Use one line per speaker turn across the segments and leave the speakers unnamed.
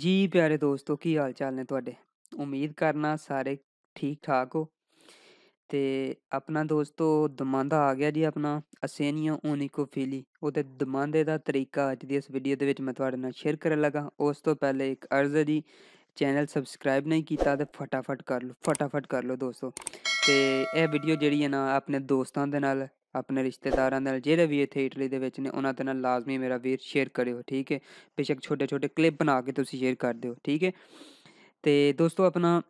ਜੀ ਪਿਆਰੇ ਦੋਸਤੋ ਕੀ ਹਾਲ ਚਾਲ ਨੇ ਤੁਹਾਡੇ ਉਮੀਦ ਕਰਨਾ ਸਾਰੇ ਠੀਕ ਠਾਕ ਹੋ ਤੇ ਆਪਣਾ ਦੋਸਤੋ ਦਮਾਂਦਾ ਆ ਗਿਆ ਜੀ ਆਪਣਾ ਅਸੇਨੀਆ ਓਨਿਕੋਫਿਲੀ ਉਹਦੇ ਦਮਾਂਦੇ ਦਾ ਤਰੀਕਾ ਅੱਜ ਦੀ ਇਸ ਵੀਡੀਓ ਦੇ ਵਿੱਚ ਮੈਂ ਤੁਹਾਡੇ ਨਾਲ ਸ਼ੇਅਰ ਕਰਨ ਲੱਗਾ ਉਸ ਤੋਂ ਪਹਿਲੇ ਇੱਕ ਅਰਜ਼ ਹੈ ਜੀ ਚੈਨਲ ਸਬਸਕ੍ਰਾਈਬ ਨਹੀਂ ਕੀਤਾ ਤੇ ਫਟਾਫਟ ਕਰ ਲਓ ਫਟਾਫਟ ਕਰ ਲਓ ਦੋਸਤੋ ਤੇ ਇਹ ਵੀਡੀਓ ਜਿਹੜੀ ਹੈ ਨਾ ਆਪਣੇ ਦੋਸਤਾਂ ਦੇ ਨਾਲ ਆਪਣੇ ਰਿਸ਼ਤੇਦਾਰਾਂ ਨਾਲ ਜਿਹੜੇ ਵੀ ਇੱਥੇ ਇਟਲੀ ਦੇ ਵਿੱਚ ਨੇ ਉਹਨਾਂ ਦੇ ਨਾਲ ਲਾਜ਼ਮੀ ਮੇਰਾ ਵੀਰ ਸ਼ੇਅਰ ਕਰਿਓ ਠੀਕ ਹੈ ਬੇਸ਼ੱਕ ਛੋਟੇ ਛੋਟੇ ਕਲਿੱਪ ਬਣਾ ਕੇ ਤੁਸੀਂ ਸ਼ੇਅਰ ਕਰ ਦਿਓ ਠੀਕ ਹੈ ਤੇ ਦੋਸਤੋ ਆਪਣਾ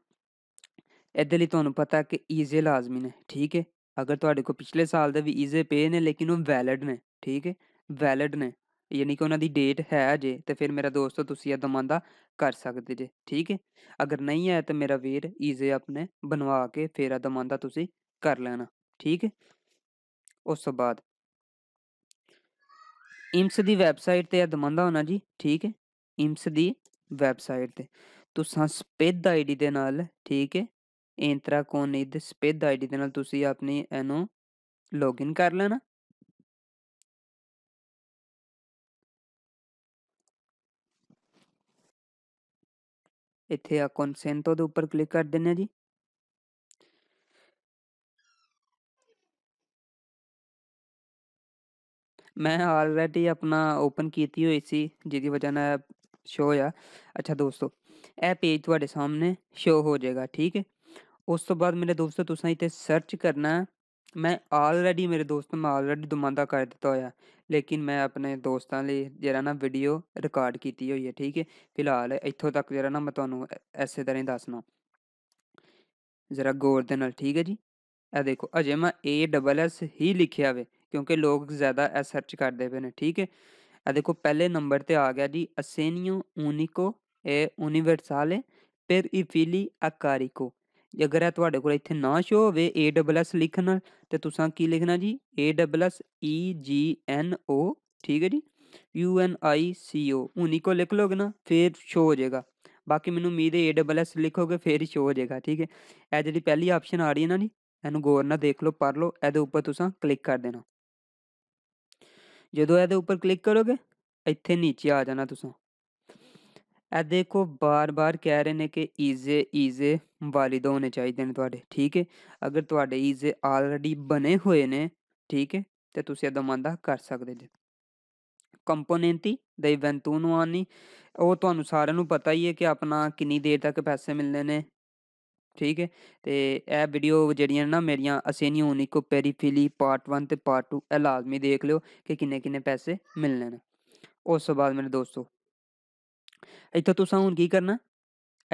ਇਹਦੇ ਲਈ ਤੁਹਾਨੂੰ ਪਤਾ ਕਿ ਈਜ਼ੇ ਲਾਜ਼ਮੀ ਨੇ ਠੀਕ ਹੈ ਅਗਰ ਤੁਹਾਡੇ ਕੋਲ ਪਿਛਲੇ ਸਾਲ ਦੇ ਵੀ ਈਜ਼ੇ ਪੇ ਨੇ ਲੇਕਿਨ ਉਹ ਵੈਲਿਡ ਨੇ ਠੀਕ ਹੈ ਵੈਲਿਡ ਨੇ ਯਾਨੀ ਕਿ ਉਹਨਾਂ ਦੀ ਡੇਟ ਹੈ ਜੇ ਤੇ ਫਿਰ ਮੇਰਾ ਦੋਸਤੋ ਤੁਸੀਂ ਇਹ ਦਮਾਂਦਾ ਕਰ ਸਕਦੇ ਜੇ ਠੀਕ ਹੈ ਅਗਰ ਨਹੀਂ ਹੈ ਤਾਂ ਮੇਰਾ ਵੀਰ ਈਜ਼ੇ ਆਪਣੇ ਬਣਵਾ ਕੇ ਫੇਰ ਇਹ ਦਮਾਂਦਾ ਤੁਸੀਂ ਕਰ ਲੈਣਾ ਠੀਕ ਹੈ ਉਸ ਤੋਂ ਬਾਅਦ ਇਮਸ ਦੀ ਵੈਬਸਾਈਟ ਤੇ ਇਹ ਦਮੰਦਾ ਹੋਣਾ ਜੀ ਠੀਕ ਹੈ ਇਮਸ ਦੀ ਵੈਬਸਾਈਟ ਤੇ ਤੁਸੀਂ ਸਪੇਦ ਆਈਡੀ ਦੇ ਨਾਲ ਠੀਕ ਹੈ ਇੰਤਰਾ ਕੋਨ ਇਦ ਸਪੇਦ ਆਈਡੀ ਦੇ ਨਾਲ ਤੁਸੀਂ ਆਪਣੀ ਇਹਨੂੰ ਲੌਗਇਨ ਕਰ ਲੈਣਾ ਇੱਥੇ ਆ ਕਨਸੈਂਟੋ ਦੇ ਉੱਪਰ ਕਲਿੱਕ ਕਰ ਦਿੰਨੇ ਜੀ मैं ऑलरेडी अपना ओपन ਕੀਤੀ ਹੋਈ ਸੀ ਜਿਹਦੀ ਵਜ੍ਹਾ ਨਾਲ ਸ਼ੋ ਹੋਇਆ ਅੱਛਾ ਦੋਸਤੋ ਇਹ ਪੇਜ ਤੁਹਾਡੇ ਸਾਹਮਣੇ ਸ਼ੋ ਹੋ ਜਾਏਗਾ ਠੀਕ ਹੈ ਉਸ ਤੋਂ ਬਾਅਦ ਮੇਰੇ ਦੋਸਤੋ ਤੁਸੀਂ ਇੱਥੇ ਸਰਚ ਕਰਨਾ ਮੈਂ ਆਲਰੇਡੀ ਮੇਰੇ ਦੋਸਤ ਨੂੰ ਮੈਂ ਆਲਰੇਡੀ ਦੁਮਾਂਦਾ ਕਰ ਦਿੱਤਾ ਹੋਇਆ ਲੇਕਿਨ ਮੈਂ ਆਪਣੇ ਦੋਸਤਾਂ ਲਈ ਜਿਹੜਾ ਨਾ ਵੀਡੀਓ ਰਿਕਾਰਡ ਕੀਤੀ ਹੋਈ ਹੈ ਠੀਕ ਹੈ ਫਿਲਹਾਲ ਇੱਥੋਂ ਤੱਕ ਜਿਹੜਾ ਨਾ ਮੈਂ ਤੁਹਾਨੂੰ ਐਸੇ ਤਰ੍ਹਾਂ ਹੀ ਦੱਸਣਾ ਜ਼ਰਾ ਗੌਰ ਦੇ ਨਾਲ ਠੀਕ ਹੈ ਜੀ ਇਹ ਦੇਖੋ ਅਜੇ ਮੈਂ A ਡਬਲ S ਹੀ ਲਿਖਿਆ ਹੋਵੇ क्योंकि लोग ज़्यादा ए सर्च करते पे ने ठीक है आ देखो पहले नंबर पर आ गया जी असेनियो ऊनीको ए यूनिवर्सल है फिर इफिली अकारिको अगर थोड़े को इतने ना शो हो डबल एस लिखना तो तुसा की लिखना जी A double S E G N O ठीक है जी यू एन आई सी ओ ऊनिको लिख लोगे ना फिर शो हो जाएगा बाकी मैं उम्मीद है ए डबल एस लिखोगे फिर शो हो जाएगा ठीक है यह जी पहली ऑप्शन आ रही है ना जी एनू गौर ना देख लो पढ़ लो ए तुसा क्लिक कर देना ਜਦੋਂ ਇਹਦੇ ਉੱਪਰ ਕਲਿੱਕ ਕਰੋਗੇ ਇੱਥੇ نیچے ਆ ਜਾਣਾ ਤੁਸੀਂ ਇਹ ਦੇਖੋ ਬਾਰ-ਬਾਰ ਕਹਿ ਰਹੇ ਨੇ ਕਿ ਈਜ਼ੇ ਈਜ਼ੇ ਵਾਲਿਦ ਹੋਣੇ ਚਾਹੀਦੇ ਨੇ ਤੁਹਾਡੇ ਠੀਕ ਹੈ ਅਗਰ ਤੁਹਾਡੇ ਈਜ਼ੇ ਆਲਰੇਡੀ ਬਣੇ ਹੋਏ ਨੇ ਠੀਕ ਹੈ ਤੇ ਤੁਸੀਂ ਇਹਦਾ ਮੰਦਾ ਕਰ ਸਕਦੇ ਜੇ ਕੰਪੋਨੈਂਟੀ ਦਾ ਨੂੰ ਆਨੀ ਉਹ ਤੁਹਾਨੂੰ ਸਾਰਿਆਂ ਨੂੰ ਪਤਾ ਹੀ ਹੈ ਕਿ ਆਪਣਾ ਕਿੰਨੀ ਦੇਰ ਤੱਕ ਪੈਸੇ ਮਿਲਨੇ ਨੇ ਠੀਕ ਹੈ ਤੇ ਇਹ ਵੀਡੀਓ ਜਿਹੜੀਆਂ ਨਾ ਮੇਰੀਆਂ ਅਸੇਨੀਆਂ ਹੋਣੀ ਕੋ ਪੈਰੀਫਿਲੀ ਪਾਰਟ 1 ਤੇ ਪਾਰਟ 2 ਇਹ ਲਾਜ਼ਮੀ ਦੇਖ ਲਿਓ ਕਿ ਕਿੰਨੇ ਕਿੰਨੇ ਪੈਸੇ ਮਿਲਣੇ ਨੇ ਉਸ ਤੋਂ ਬਾਅਦ ਮੇਰੇ ਦੋਸਤੋ ਇੱਥੇ ਤੁਸੀਂ ਹੁਣ ਕੀ ਕਰਨਾ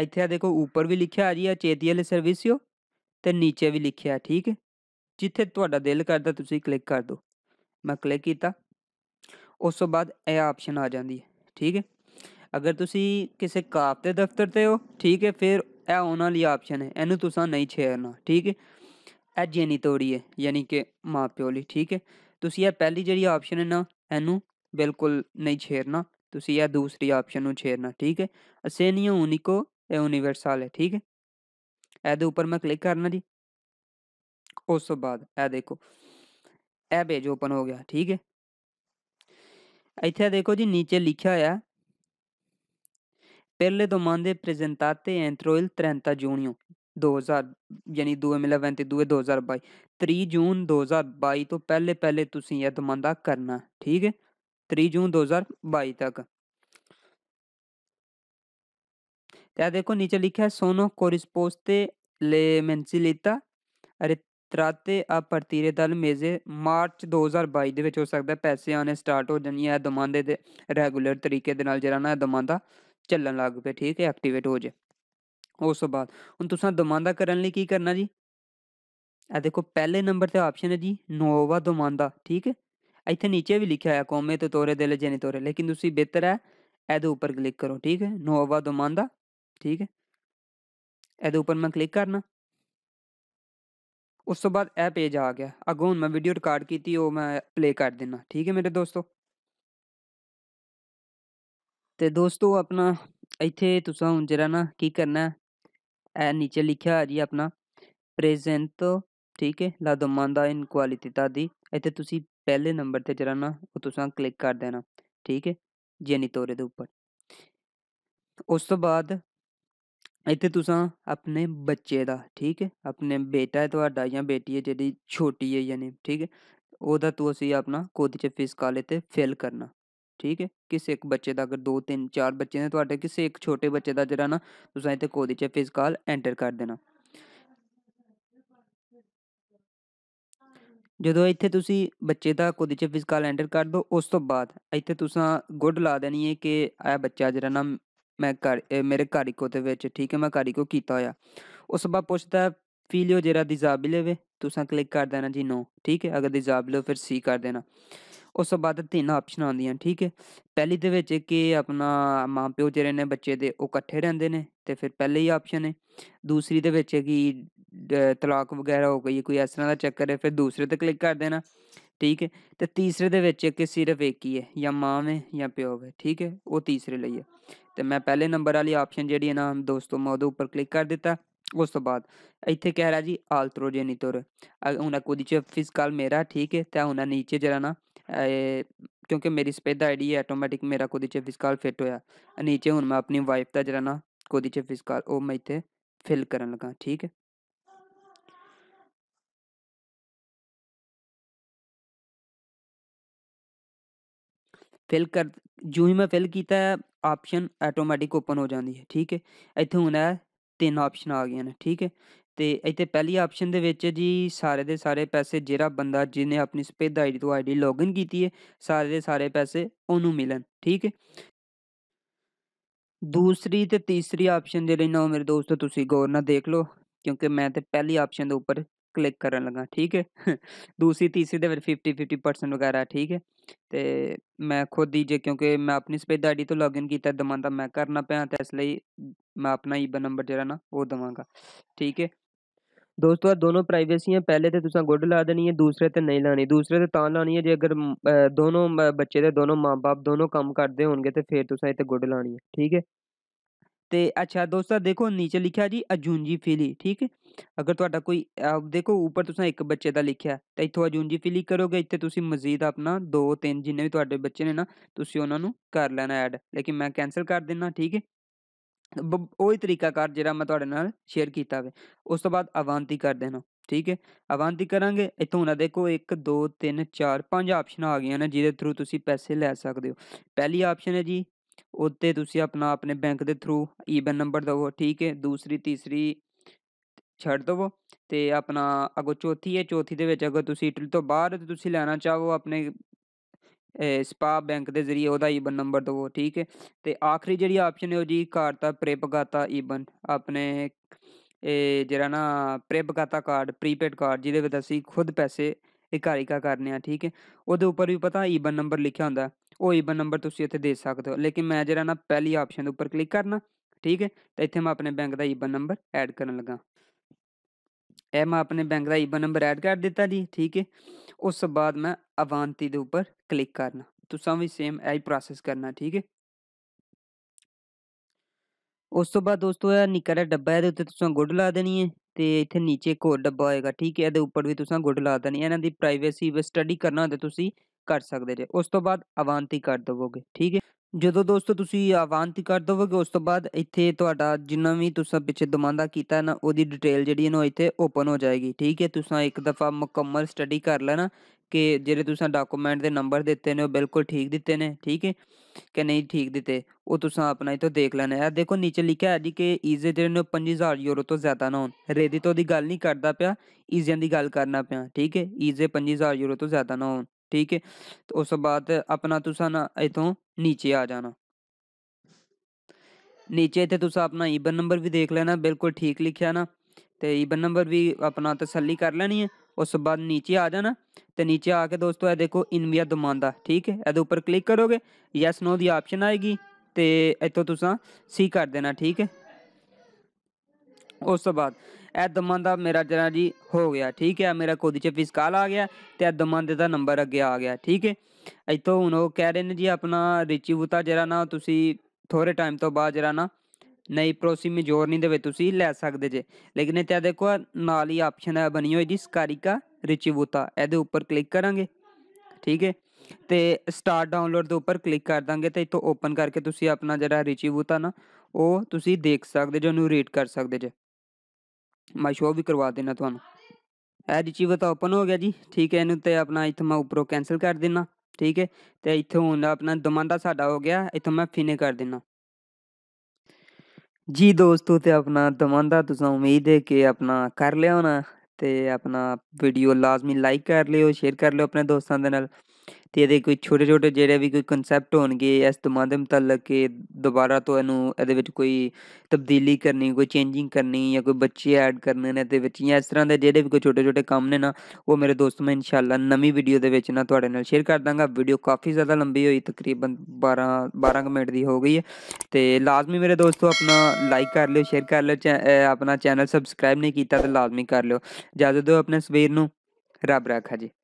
ਇੱਥੇ ਆ ਦੇਖੋ ਉੱਪਰ ਵੀ ਲਿਖਿਆ ਆ ਜੀ ਆ ਚੇਤੀ ਵਾਲੇ ਸਰਵਿਸਿਓ ਤੇ ਨੀਚੇ ਵੀ ਲਿਖਿਆ ਠੀਕ ਹੈ ਜਿੱਥੇ ਤੁਹਾਡਾ ਦਿਲ ਕਰਦਾ ਤੁਸੀਂ ਕਲਿੱਕ ਕਰ ਦਿਓ ਮੈਂ ਕਲਿੱਕ ਕੀਤਾ ਉਸ ਤੋਂ ਬਾਅਦ ਇਹ ਆਪਸ਼ਨ ਆ ਜਾਂਦੀ ਹੈ ਠੀਕ ਹੈ ਅਗਰ ਤੁਸੀਂ ਕਿਸੇ ਕਾਪ ਦੇ ਦਫ਼ਤਰ ਤੇ ਹੋ ਠੀਕ ਹੈ ਫਿਰ ਇਹ ਉਹਨਾਂ ਲਈ ਆਪਸ਼ਨ ਹੈ ਇਹਨੂੰ ਤੁਸੀਂ ਨਹੀਂ ਛੇੜਨਾ ਠੀਕ ਹੈ ਇਹ ਜੈਨੀਤੋੜੀ ਹੈ ਯਾਨੀ ਕਿ ਮਾਪਿਓ ਲਈ ਠੀਕ ਹੈ ਤੁਸੀਂ ਇਹ ਪਹਿਲੀ ਜਿਹੜੀ ਆਪਸ਼ਨ ਹੈ ਨਾ ਇਹਨੂੰ ਬਿਲਕੁਲ ਨਹੀਂ ਛੇੜਨਾ ਤੁਸੀਂ ਇਹ ਦੂਸਰੀ ਆਪਸ਼ਨ ਨੂੰ ਛੇੜਨਾ ਠੀਕ ਹੈ ਅਸੇਨੀਓ ਯੂਨਿਕੋ ਇਹ ਯੂਨੀਵਰਸਲ ਹੈ ਠੀਕ ਹੈ ਇਹਦੇ ਉੱਪਰ ਮੈਂ ਕਲਿੱਕ ਕਰਨਾ ਜੀ ਉਸ ਤੋਂ ਬਾਅਦ ਇਹ ਦੇਖੋ ਇਹ ਪੇਜ ਓਪਨ ਹੋ ਗਿਆ ਠੀਕ ਹੈ ਇੱਥੇ ਦੇਖੋ ਜੀ ਨੀਚੇ ਲਿਖਿਆ ਹੋਇਆ पहले तो मानते प्रेजेंटाते एंथ्रोइल त्रेंता जूनियो 2000 यानी दुए मिला वेंती दुए 2022 त्री जून 2022 तो पहले पहले तुसी यह दमांदा तो करना ठीक है त्री जून 2022 तक त्या देखो नीचे लिखा है सोनो कोरिस्पोस्ते ले मेंसिलिता अरे त्राते आप प्रतिरे दल मेजे मार्च 2022 दे वे चो सकता है पैसे आने स्टार्ट हो जानी यह तो दे रेगुलर तरीके दे नाल जरा ना दमांदा ਚੱਲਣ ਲੱਗ ਪਿਆ ਠੀਕ ਹੈ ਐਕਟੀਵੇਟ ਹੋ ਜੇ ਉਸ ਤੋਂ ਬਾਅਦ ਹੁਣ ਤੁਸੀਂ ਦਮਾਂਦਾ ਕਰਨ ਲਈ ਕੀ ਕਰਨਾ ਜੀ ਇਹ ਦੇਖੋ ਪਹਿਲੇ ਨੰਬਰ ਤੇ ਆਪਸ਼ਨ ਹੈ ਜੀ ਨੋਵਾ ਦਮਾਂਦਾ ਠੀਕ ਹੈ ਇੱਥੇ ਨੀਚੇ ਵੀ ਲਿਖਿਆ ਹੈ ਕੌਮੇ ਤੇ ਤੋਰੇ ਦੇ ਲਜੇ ਤੋਰੇ ਲੇਕਿਨ ਤੁਸੀਂ ਬਿਹਤਰ ਹੈ ਇਹਦੇ ਉੱਪਰ ਕਲਿੱਕ ਕਰੋ ਠੀਕ ਹੈ ਨੋਵਾ ਦਮਾਂਦਾ ਠੀਕ ਹੈ ਇਹਦੇ ਉੱਪਰ ਮੈਂ ਕਲਿੱਕ ਕਰਨਾ ਉਸ ਤੋਂ ਬਾਅਦ ਇਹ ਪੇਜ ਆ ਗਿਆ ਅਗੋਂ ਮੈਂ ਵੀਡੀਓ ਰਿਕਾਰਡ ਕੀਤੀ ਉਹ ਮੈਂ ਪਲੇ ਕਰ ਦਿੰਨਾ ਠੀਕ ਹੈ ਮੇਰੇ ਦੋਸਤੋ तो दोस्तों अपना इतने तुसें हून जरा ना कि करना है नीचे लिखे है जी अपना प्रेजेंट ठीक है ला दोमांदा इन क्वालिता दी इतने तुम पहले नंबर ते जरा ना वो तुसें क्लिक कर देना ठीक ऐ तौरे के उपर उस तो बाद इतने तुसें अपने बच्चे का ठीक है अपने बेटा थोड़ा थुआढ़ा या बेटी है जी छोटी है यानी ठीक है ओह्दा तुस अपना कोह्दे च फिस फिल करना ਠੀਕ ਹੈ ਕਿਸੇ ਇੱਕ ਬੱਚੇ ਦਾ ਅਗਰ 2 3 4 ਬੱਚੇ ਨੇ ਤੁਹਾਡੇ ਕਿਸੇ ਇੱਕ ਛੋਟੇ ਬੱਚੇ ਦਾ ਜਿਹੜਾ ਨਾ ਤੁਸੀਂ ਇੱਥੇ ਕੋਡ ਵਿੱਚ ਫਿਜ਼ੀਕਲ ਐਂਟਰ ਕਰ ਦੇਣਾ ਜਦੋਂ ਇੱਥੇ ਤੁਸੀਂ ਬੱਚੇ ਦਾ ਕੋਡ ਵਿੱਚ ਫਿਜ਼ੀਕਲ ਐਂਟਰ ਕਰ ਦੋ ਉਸ ਤੋਂ ਬਾਅਦ ਇੱਥੇ ਤੁਸੀਂ ਗੁੱਡ ਲਾ ਦੇਣੀ ਹੈ ਕਿ ਆ ਬੱਚਾ ਜਿਹੜਾ ਨਾ ਮੈਂ ਮੇਰੇ ਕਾਰਿਕੋ ਦੇ ਵਿੱਚ ਠੀਕ ਹੈ ਮੈਂ ਕੋ ਕੀਤਾ ਹੋਇਆ ਉਸ ਤੋਂ ਬਾਅਦ ਪੁੱਛਦਾ ਫੀਲਿਓ ਜਿਹੜਾ ਡਿਸੇਬਲ ਹੈ ਤੁਸੀਂ ਕਲਿੱਕ ਕਰ ਦੇਣਾ ਜੀ ਨੋ ਠੀਕ ਹੈ ਅਗਰ ਡਿਸੇਬਲ ਹੋ ਫਿਰ ਸੀ ਕਰ ਦੇਣਾ ਉਸ ਤੋਂ ਬਾਅਦ ਤਿੰਨ ਆਪਸ਼ਨ ਆਉਂਦੀਆਂ ਠੀਕ ਹੈ ਪਹਿਲੀ ਦੇ ਵਿੱਚ ਕਿ ਆਪਣਾ ਮਾਪਿਓ ਜਿਹੜੇ ਨੇ ਬੱਚੇ ਦੇ ਉਹ ਇਕੱਠੇ ਰਹਿੰਦੇ ਨੇ ਤੇ ਫਿਰ ਪਹਿਲੀ ਹੀ ਆਪਸ਼ਨ ਹੈ ਦੂਸਰੀ ਦੇ ਵਿੱਚ ਕਿ ਤਲਾਕ ਵਗੈਰਾ ਹੋ ਗਈ ਕੋਈ ਇਸ ਤਰ੍ਹਾਂ ਦਾ ਚੱਕਰ ਹੈ ਫਿਰ ਦੂਸਰੇ ਤੇ ਕਲਿੱਕ ਕਰ ਦੇਣਾ ਠੀਕ ਹੈ ਤੇ ਤੀਸਰੇ ਦੇ ਵਿੱਚ ਕਿ ਸਿਰਫ ਇੱਕ ਹੀ ਹੈ ਜਾਂ ਮਾਂ ਹੈ ਜਾਂ ਪਿਓ ਹੈ ਠੀਕ ਹੈ ਉਹ ਤੀਸਰੇ ਲਈ ਹੈ ਤੇ ਮੈਂ ਪਹਿਲੇ ਨੰਬਰ ਵਾਲੀ ਆਪਸ਼ਨ ਜਿਹੜੀ ਹੈ ਨਾ ਦੋਸਤੋ ਮੈਂ ਉਹਦੇ ਉੱਪਰ ਕਲਿੱਕ ਕਰ ਦਿੱਤਾ ਉਸ ਤੋਂ ਬਾਅਦ ਇੱਥੇ ਕਹਿ ਰਿਹਾ ਜੀ ਆਲਟਰੋਜੇਨੀਟਰ ਉਹਨਾਂ ਕੋਦੀ ਚ ਫਿਜ਼ਕਲ ਮੇਰਾ ਠੀਕ ਹੈ ਤਾਂ ਉਹਨਾਂ ਨੀਚੇ ਜਿਹੜਾ ਨਾ क्योंकि मेरी स्पेद आईडी ऑटोमैटिक मेरा कोदी चे फिजिकल फिट होया नीचे हूँ मैं अपनी वाइफ का जरा ना कोदी चे फिजिकल वो मैं इतने फिल कर लगा ठीक है फिल कर जो ही मैं फिल किया ऑप्शन ऑटोमैटिक ओपन हो जाती है ठीक है इतने हूँ तीन ऑप्शन आ गए हैं ठीक है ਤੇ ਇੱਥੇ ਪਹਿਲੀ ਆਪਸ਼ਨ ਦੇ ਵਿੱਚ ਜੀ ਸਾਰੇ ਦੇ ਸਾਰੇ ਪੈਸੇ ਜਿਹੜਾ ਬੰਦਾ ਜਿਹਨੇ ਆਪਣੀ ਸਪੇਦ ਆਈਡੀ ਤੋਂ ਆਈਡੀ ਲੌਗਇਨ ਕੀਤੀ ਹੈ ਸਾਰੇ ਦੇ ਸਾਰੇ ਪੈਸੇ ਉਹਨੂੰ ਮਿਲਣ ਠੀਕ ਹੈ ਦੂਸਰੀ ਤੇ ਤੀਸਰੀ ਆਪਸ਼ਨ ਦੇ ਲਈ ਨਾ ਮੇਰੇ ਦੋਸਤੋ ਤੁਸੀਂ ਗੌਰ ਨਾਲ ਦੇਖ ਲਓ ਕਿਉਂਕਿ ਮੈਂ ਤੇ ਪਹਿਲੀ ਆਪਸ਼ਨ ਦੇ ਉੱਪਰ ਕਲਿੱਕ ਕਰਨ ਲੱਗਾ ਠੀਕ ਹੈ ਦੂਸਰੀ ਤੀਸਰੀ ਦੇ ਵਿੱਚ 50 50% ਵਗੈਰਾ ਠੀਕ ਹੈ ਤੇ ਮੈਂ ਖੁਦ ਹੀ ਜੇ ਕਿਉਂਕਿ ਮੈਂ ਆਪਣੀ ਸਪੇਦ ਆਈਡੀ ਤੋਂ ਲੌਗਇਨ ਕੀਤਾ ਦਮਾਂ ਦਾ ਮੈਂ ਕਰਨਾ ਪਿਆ ਤਾਂ ਇਸ ਲਈ ਮੈਂ ਆਪਣਾ ਈਬਨ ਨੰਬਰ ਜਿਹੜਾ ਨਾ ਉਹ ਦਵਾਂਗਾ ਠੀਕ ਹੈ दोस्तों दोनों प्राइवेसियां पहले तो तुसें गुड ला देनी है दूसरे तो नहीं लानी दूसरे तो लानी है जो अगर दोनों बच्चे दे दोनों माँ बाप दोनों काम करते हो ते फिर तुसें इत्थे गुड लानी है ठीक है तो अच्छा दोस्तों देखो नीचे लिखा जी अजूंजी फिली ठीक है अगर थोड़ा कोई देखो ऊपर तुसें एक बच्चे का लिखा तो इतों अजूंजी फिली करोगे इतने तुसी मजीद अपना दो तीन जिन्हें भी थोड़े बच्चे ने ना तुसी उन्होंने कर लेना ऐड लेकिन मैं कैंसल कर देना ठीक है ਬ ਤਰੀਕਾ ਕਰ ਜਿਹੜਾ ਮੈਂ ਤੁਹਾਡੇ ਨਾਲ ਸ਼ੇਅਰ ਕੀਤਾ ਵੇ ਉਸ ਤੋਂ ਬਾਅਦ ਅਵਾਂਤੀ ਕਰ ਦੇਣਾ ਠੀਕ ਹੈ ਅਵਾਂਤੀ ਕਰਾਂਗੇ ਇੱਥੋਂ ਉਹਨਾਂ ਦੇਖੋ 1 2 3 4 5 ਆਪਸ਼ਨ ਆ ਗਈਆਂ ਨੇ ਜਿਹਦੇ ਥਰੂ ਤੁਸੀਂ ਪੈਸੇ ਲੈ ਸਕਦੇ ਹੋ ਪਹਿਲੀ ਆਪਸ਼ਨ ਹੈ ਜੀ ਉੱਤੇ ਤੁਸੀਂ ਆਪਣਾ ਆਪਣੇ ਬੈਂਕ ਦੇ ਥਰੂ ਈਬਨ ਨੰਬਰ ਦਵੋ ਠੀਕ ਹੈ ਦੂਸਰੀ ਤੀਸਰੀ ਛੱਡ ਦਵੋ ਤੇ ਆਪਣਾ ਅਗੋ ਚੌਥੀ ਹੈ ਚੌਥੀ ਦੇ ਵਿੱਚ ਅਗਰ ਤੁਸੀਂ ਇਟਲੀ ਤੋਂ ਬਾਹਰ ਤੇ ਤੁਸੀਂ ਲੈਣਾ ਚਾਹੋ ਆਪਣੇ ਸਪਾ ਬੈਂਕ ਦੇ ਜ਼ਰੀਏ ਉਹਦਾ ਈਬਨ ਨੰਬਰ ਦਵੋ ਠੀਕ ਹੈ ਤੇ ਆਖਰੀ ਜਿਹੜੀ ਆਪਸ਼ਨ ਹੈ ਉਹ ਜੀ ਘਾਰਤਾ ਪ੍ਰੀਪਗਾਤਾ ਈਬਨ ਆਪਣੇ ਇਹ ਜਿਹੜਾ ਨਾ ਪ੍ਰੀਪਗਾਤਾ ਕਾਰਡ ਪ੍ਰੀਪੇਡ ਕਾਰਡ ਜਿਹਦੇ ਵਿੱਚ ਅਸੀਂ ਖੁਦ ਪੈਸੇ ਇਕਾਰਿਕਾ ਕਰਨੇ ਆ ਠੀਕ ਹੈ ਉਹਦੇ ਉੱਪਰ ਵੀ ਪਤਾ ਈਬਨ ਨੰਬਰ ਲਿਖਿਆ ਹੁੰਦਾ ਉਹ ਈਬਨ ਨੰਬਰ ਤੁਸੀਂ ਇੱਥੇ ਦੇ ਸਕਦੇ ਹੋ ਲੇਕਿਨ ਮੈਂ ਜਿਹੜਾ ਨਾ ਪਹਿਲੀ ਆਪਸ਼ਨ ਦੇ ਉੱਪਰ ਕਲਿੱਕ ਕਰਨਾ ਠੀਕ ਹੈ ਤਾਂ ਇੱਥੇ ਮੈਂ ਆਪਣੇ ਬੈਂਕ ਦਾ ਈਬਨ ਨੰਬਰ ਐਡ ਕਰਨ ਲੱਗਾ ਇਹ ਮੈਂ ਆਪਣੇ ਬੈਂਕ ਦਾ ਈਬਨ ਨੰਬਰ ਐਡ ਕਰ ਦਿੱਤਾ ਜੀ ਠੀਕ ਹੈ उस बाद मैं अवान्ति दे उप्पर क्लिक करना तुसा तो भी सेम यही प्रोसेस करना ठीक है उस तो बाद दोस्तों यह डब्बा है उत्ते गुड ला देनी है तो इतने नीचे एक होर डब्बा होएगा ठीक है ये उपर भी तुसा गुड ला देनी इन्हों की प्राइवेसी स्टडी करना होता कर सकते जो उस तो बाद अवान्ति कर देवोगे ठीक है ਜਦੋਂ ਦੋਸਤੋ ਤੁਸੀਂ ਆਵਾਂਤੀ ਕਰ ਦੋਗੇ ਉਸ ਤੋਂ ਬਾਅਦ ਇੱਥੇ ਤੁਹਾਡਾ ਜਿੰਨਾ ਵੀ ਤੁਸੀਂ ਪਿੱਛੇ ਦਮਾਂਦਾ ਕੀਤਾ ਨਾ ਉਹਦੀ ਡਿਟੇਲ ਜਿਹੜੀ ਇਹਨੂੰ ਇੱਥੇ ਓਪਨ ਹੋ ਜਾਏਗੀ ਠੀਕ ਹੈ ਤੁਸੀਂ ਇੱਕ ਦਫਾ ਮੁਕੰਮਲ ਸਟੱਡੀ ਕਰ ਲੈਣਾ ਕਿ ਜਿਹੜੇ ਤੁਸੀਂ ਡਾਕੂਮੈਂਟ ਦੇ ਨੰਬਰ ਦਿੱਤੇ ਨੇ ਉਹ ਬਿਲਕੁਲ ਠੀਕ ਦਿੱਤੇ ਨੇ ਠੀਕ ਹੈ ਕਿ ਨਹੀਂ ਠੀਕ ਦਿੱਤੇ ਉਹ ਤੁਸੀਂ ਆਪਣਾ ਤੋਂ ਦੇਖ ਲੈਣਾ ਹੈ ਦੇਖੋ ਨੀਚੇ ਲਿਖਿਆ ਹੈ ਜੀ ਕਿ ਈਜ਼ੀ ਜਿਹੜੇ ਨੇ 5000 ਯੂਰੋ ਤੋਂ ਜ਼ਿਆਦਾ ਨਾ ਹੋਣ ਰੇਦੀ ਤੋਂ ਦੀ ਗੱਲ ਨਹੀਂ ਕਰਦਾ ਪਿਆ ਈਜ਼ੀਆਂ ਦੀ ਗੱਲ ਕਰਨਾ ਪਿਆ ਠੀਕ ਹੈ ਈਜ਼ੀ 5000 ਯੂਰੋ ਤੋਂ ਜ਼ਿਆਦਾ ਨਾ ਹੋਣ ठीक है तो उस बाद अपना तुसा ना इतों नीचे आ जाना नीचे इतने तुसा अपना ईबन नंबर भी देख लेना बिल्कुल ठीक लिखा ना तो ईबन नंबर भी अपना तसली कर लेनी है उस बाद नीचे आ जाना तो नीचे आके दोस्तों देखो इनविया दमांदा ठीक है ये उपर क्लिक करोगे यस नो की ऑप्शन आएगी तो इतों तुसा सी कर देना ठीक है ਉਸ ਤੋਂ ਬਾਅਦ ਇਹ ਦਮਨ ਦਾ ਮੇਰਾ ਜਰਾ ਜੀ ਹੋ ਗਿਆ ਠੀਕ ਹੈ ਮੇਰਾ ਕੋਦੀ ਚ ਫਿਸਕਾਲ ਆ ਗਿਆ ਤੇ ਇਹ ਦਮਨ ਦੇ ਦਾ ਨੰਬਰ ਅੱਗੇ ਆ ਗਿਆ ਠੀਕ ਹੈ ਇਤੋਂ ਹੁਣ ਉਹ ਕਹਿ ਰਹੇ ਨੇ ਜੀ ਆਪਣਾ ਰਿਚੀ ਬੂਤਾ ਜਰਾ ਨਾ ਤੁਸੀਂ ਥੋੜੇ ਟਾਈਮ ਤੋਂ ਬਾਅਦ ਜਰਾ ਨਾ ਨਈ ਪ੍ਰੋਸੀ ਮਜੋਰ ਨਹੀਂ ਦੇ ਵਿੱਚ ਤੁਸੀਂ ਲੈ ਸਕਦੇ ਜੇ ਲੇਕਿਨ ਇੱਥੇ ਦੇਖੋ ਨਾਲ ਹੀ ਆਪਸ਼ਨ ਹੈ ਬਣੀ ਹੋਈ ਜੀ ਸਕਾਰਿਕਾ ਰਿਚੀ ਬੂਤਾ ਇਹਦੇ ਉੱਪਰ ਕਲਿੱਕ ਕਰਾਂਗੇ ਠੀਕ ਹੈ ਤੇ ਸਟਾਰਟ ਡਾਊਨਲੋਡ ਦੇ ਉੱਪਰ ਕਲਿੱਕ ਕਰ ਦਾਂਗੇ ਤੇ ਇਤੋਂ ਓਪਨ ਕਰਕੇ ਤੁਸੀਂ ਆਪਣਾ ਜਿਹੜਾ ਰਿਚੀ ਬੂਤਾ ਨਾ ਉਹ ਤੁਸੀਂ ਦੇਖ ਸਕਦੇ ਜੇ ਉਹਨੂੰ ਰੀਡ ਕਰ ਸਕਦੇ ਜੇ ਮੈਂ ਸ਼ੋ ਵੀ ਕਰਵਾ ਦੇਣਾ ਤੁਹਾਨੂੰ ਇਹ ਰਿਚੀਵਰ ਤਾਂ ਓਪਨ ਹੋ ਗਿਆ ਜੀ ਠੀਕ ਹੈ ਇਹਨੂੰ ਤੇ ਆਪਣਾ ਇੱਥੇ ਮੈਂ ਉੱਪਰੋਂ ਕੈਨਸਲ ਕਰ ਦੇਣਾ ਠੀਕ ਹੈ ਤੇ ਇੱਥੇ ਹੁਣ ਆਪਣਾ ਦਮਾਂਦਾ ਸਾਡਾ ਹੋ ਗਿਆ ਇੱਥੇ ਮੈਂ ਫਿਨੇ ਕਰ ਦੇਣਾ जी दोस्तों ते अपना दमांदा तुस उम्मीद है कि अपना कर लिया होना ते अपना वीडियो लाजमी लाइक कर लियो शेयर कर लियो अपने दोस्तों के नाल ਤੇ ਇਹਦੇ ਕੋਈ ਛੋਟੇ ਛੋਟੇ ਜਿਹੜੇ ਵੀ ਕੋਈ ਕਨਸੈਪਟ ਹੋਣਗੇ ਇਸ ਤੋਂ ਦੇ ਮੁਤਲਕ ਕਿ ਦੁਬਾਰਾ ਤੋਂ ਇਹਨੂੰ ਇਹਦੇ ਵਿੱਚ ਕੋਈ ਤਬਦੀਲੀ ਕਰਨੀ ਕੋਈ ਚੇਂਜਿੰਗ ਕਰਨੀ ਜਾਂ ਕੋਈ ਬੱਚੇ ਐਡ ਕਰਨੇ ਨੇ ਤੇ ਵਿੱਚ ਜਾਂ ਇਸ ਤਰ੍ਹਾਂ ਦੇ ਜਿਹੜੇ ਵੀ ਕੋਈ ਛੋਟੇ ਛੋਟੇ ਕੰਮ ਨੇ ਨਾ ਉਹ ਮੇਰੇ ਦੋਸਤ ਮੈਂ ਇਨਸ਼ਾਅੱਲਾ ਨਵੀਂ ਵੀਡੀਓ ਦੇ ਵਿੱਚ ਨਾ ਤੁਹਾਡੇ ਨਾਲ ਸ਼ੇਅਰ ਕਰ ਦਾਂਗਾ ਵੀਡੀਓ ਕਾਫੀ ਜ਼ਿਆਦਾ ਲੰਬੀ ਹੋਈ ਤਕਰੀਬਨ 12 12 ਮਿੰਟ ਦੀ ਹੋ ਗਈ ਹੈ ਤੇ ਲਾਜ਼ਮੀ ਮੇਰੇ ਦੋਸਤੋ ਆਪਣਾ ਲਾਈਕ ਕਰ ਲਿਓ ਸ਼ੇਅਰ ਕਰ ਲਿਓ ਆਪਣਾ ਚੈਨਲ ਸਬਸਕ੍ਰਾਈਬ ਨਹੀਂ ਕੀਤਾ ਤਾਂ ਲਾਜ਼ਮੀ ਕਰ ਲਿਓ ਇਜਾਜ਼ਤ ਦੋ ਆਪਣੇ ਸਵੇਰ ਨੂੰ ਰੱਬ ਰੱਖਾ ਜੀ